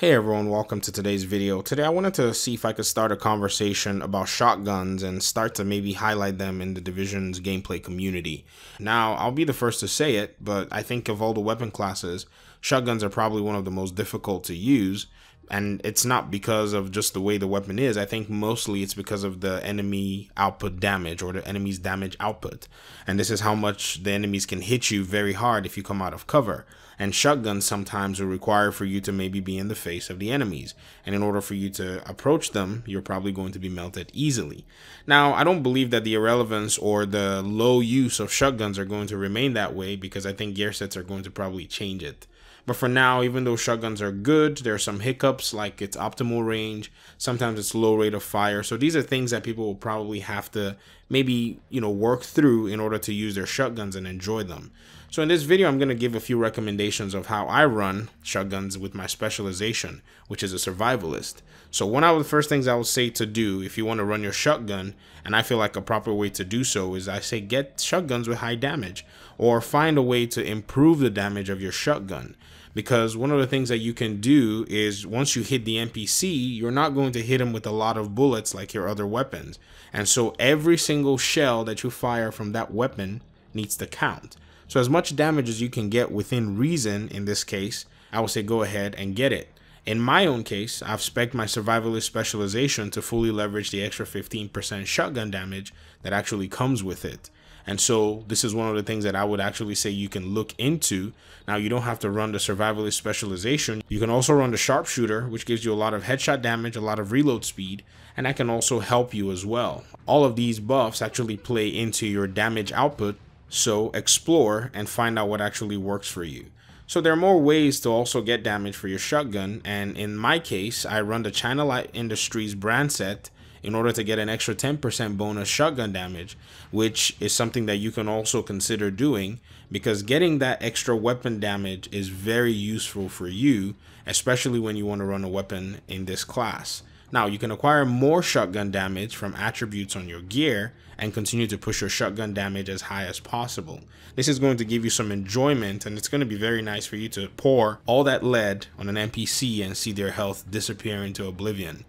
Hey everyone, welcome to today's video. Today I wanted to see if I could start a conversation about shotguns and start to maybe highlight them in the Division's gameplay community. Now, I'll be the first to say it, but I think of all the weapon classes, shotguns are probably one of the most difficult to use and it's not because of just the way the weapon is. I think mostly it's because of the enemy output damage or the enemy's damage output. And this is how much the enemies can hit you very hard if you come out of cover. And shotguns sometimes will require for you to maybe be in the face of the enemies. And in order for you to approach them, you're probably going to be melted easily. Now, I don't believe that the irrelevance or the low use of shotguns are going to remain that way because I think gear sets are going to probably change it. But for now, even though shotguns are good, there are some hiccups like its optimal range, sometimes it's low rate of fire. So these are things that people will probably have to maybe, you know, work through in order to use their shotguns and enjoy them. So in this video, I'm going to give a few recommendations of how I run shotguns with my specialization, which is a survivalist. So one of the first things I would say to do if you want to run your shotgun, and I feel like a proper way to do so is I say get shotguns with high damage or find a way to improve the damage of your shotgun because one of the things that you can do is once you hit the NPC, you're not going to hit him with a lot of bullets like your other weapons. And so every single shell that you fire from that weapon needs to count. So as much damage as you can get within reason in this case, I would say go ahead and get it. In my own case, I've spec my survivalist specialization to fully leverage the extra 15% shotgun damage that actually comes with it. And so this is one of the things that I would actually say you can look into. Now you don't have to run the survivalist specialization. You can also run the sharpshooter, which gives you a lot of headshot damage, a lot of reload speed, and that can also help you as well. All of these buffs actually play into your damage output, so explore and find out what actually works for you. So there are more ways to also get damage for your shotgun, and in my case, I run the China Light Industries brand set in order to get an extra 10% bonus shotgun damage, which is something that you can also consider doing because getting that extra weapon damage is very useful for you, especially when you want to run a weapon in this class. Now, you can acquire more shotgun damage from attributes on your gear and continue to push your shotgun damage as high as possible. This is going to give you some enjoyment and it's going to be very nice for you to pour all that lead on an NPC and see their health disappear into oblivion.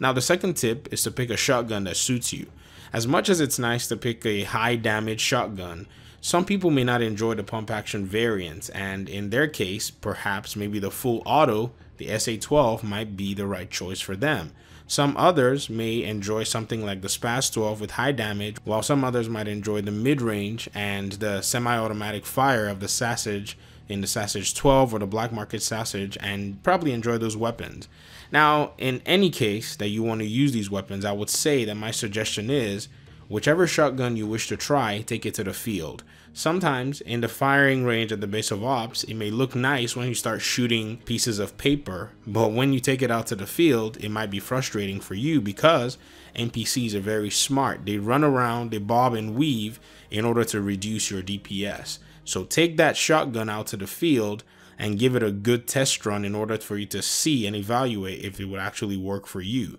Now the second tip is to pick a shotgun that suits you. As much as it's nice to pick a high damage shotgun, some people may not enjoy the pump action variants and in their case, perhaps maybe the full auto, the SA-12 might be the right choice for them. Some others may enjoy something like the SPAS-12 with high damage, while some others might enjoy the mid-range and the semi-automatic fire of the Sausage in the Sausage 12 or the Black Market Sausage and probably enjoy those weapons. Now, in any case that you want to use these weapons, I would say that my suggestion is whichever shotgun you wish to try, take it to the field. Sometimes, in the firing range at the base of ops, it may look nice when you start shooting pieces of paper, but when you take it out to the field, it might be frustrating for you because NPCs are very smart. They run around, they bob and weave in order to reduce your DPS. So take that shotgun out to the field and give it a good test run in order for you to see and evaluate if it would actually work for you.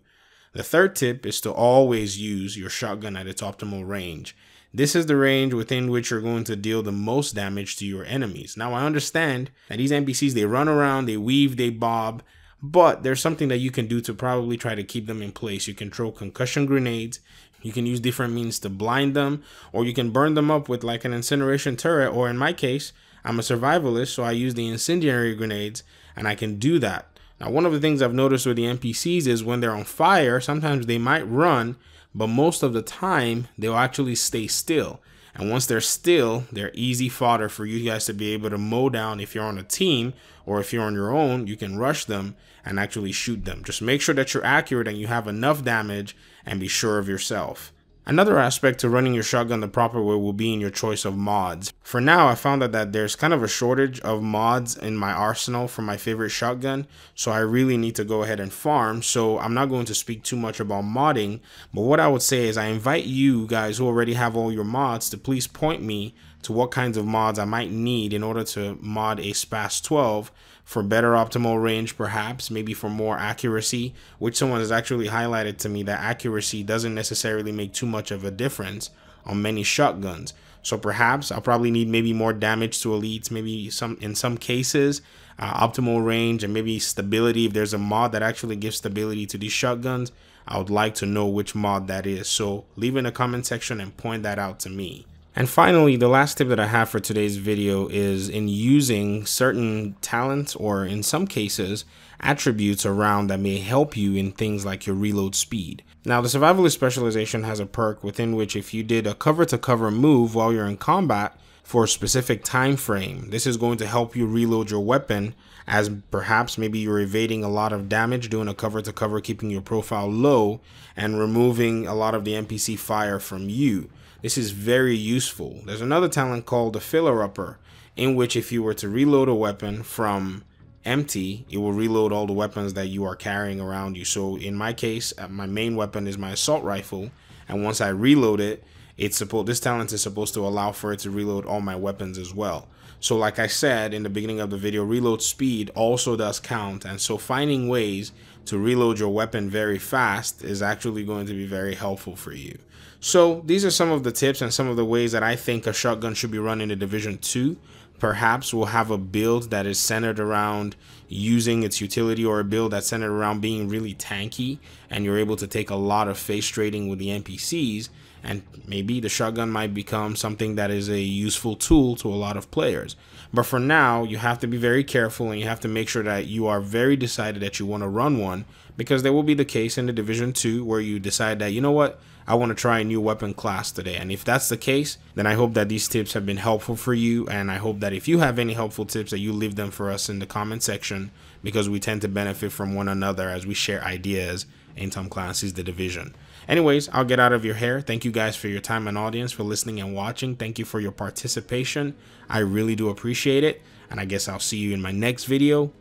The third tip is to always use your shotgun at its optimal range. This is the range within which you're going to deal the most damage to your enemies. Now, I understand that these NPCs, they run around, they weave, they bob, but there's something that you can do to probably try to keep them in place. You can throw concussion grenades, you can use different means to blind them, or you can burn them up with like an incineration turret, or in my case, I'm a survivalist, so I use the incendiary grenades, and I can do that. Now, one of the things I've noticed with the NPCs is when they're on fire, sometimes they might run, but most of the time, they'll actually stay still. And once they're still, they're easy fodder for you guys to be able to mow down if you're on a team or if you're on your own, you can rush them and actually shoot them. Just make sure that you're accurate and you have enough damage and be sure of yourself. Another aspect to running your shotgun the proper way will be in your choice of mods. For now, I found out that there's kind of a shortage of mods in my arsenal for my favorite shotgun, so I really need to go ahead and farm, so I'm not going to speak too much about modding, but what I would say is I invite you guys who already have all your mods to please point me to what kinds of mods I might need in order to mod a SPAS 12 for better optimal range, perhaps, maybe for more accuracy, which someone has actually highlighted to me that accuracy doesn't necessarily make too much of a difference on many shotguns. So perhaps I'll probably need maybe more damage to elites, maybe some in some cases, uh, optimal range and maybe stability. If there's a mod that actually gives stability to these shotguns, I would like to know which mod that is. So leave in the comment section and point that out to me. And finally, the last tip that I have for today's video is in using certain talents or in some cases, attributes around that may help you in things like your reload speed. Now the survivalist specialization has a perk within which if you did a cover to cover move while you're in combat for a specific time frame, this is going to help you reload your weapon as perhaps maybe you're evading a lot of damage doing a cover to cover keeping your profile low and removing a lot of the NPC fire from you. This is very useful. There's another talent called the Filler Upper, in which if you were to reload a weapon from empty, it will reload all the weapons that you are carrying around you. So in my case, uh, my main weapon is my assault rifle, and once I reload it, it's supposed this talent is supposed to allow for it to reload all my weapons as well. So like I said in the beginning of the video, reload speed also does count. And so finding ways to reload your weapon very fast is actually going to be very helpful for you. So these are some of the tips and some of the ways that I think a shotgun should be run in a Division 2. Perhaps we'll have a build that is centered around using its utility or a build that's centered around being really tanky and you're able to take a lot of face trading with the NPCs and maybe the shotgun might become something that is a useful tool to a lot of players. But for now, you have to be very careful and you have to make sure that you are very decided that you want to run one because there will be the case in the Division 2 where you decide that, you know what, I want to try a new weapon class today. And if that's the case, then I hope that these tips have been helpful for you. And I hope that if you have any helpful tips that you leave them for us in the comment section because we tend to benefit from one another as we share ideas in Tom Clancy's The Division. Anyways, I'll get out of your hair. Thank you guys for your time and audience, for listening and watching. Thank you for your participation. I really do appreciate it. And I guess I'll see you in my next video.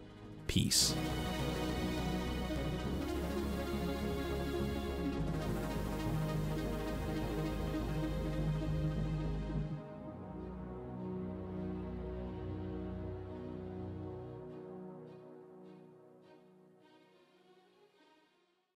Peace.